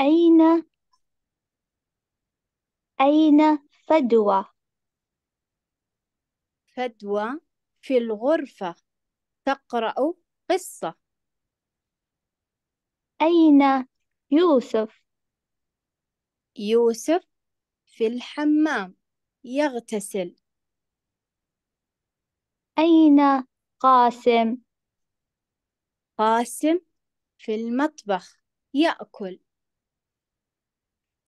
أين أين فدوى فدوى في الغرفة تقرأ قصة أين يوسف يوسف في الحمام يغتسل أين قاسم قاسم في المطبخ يأكل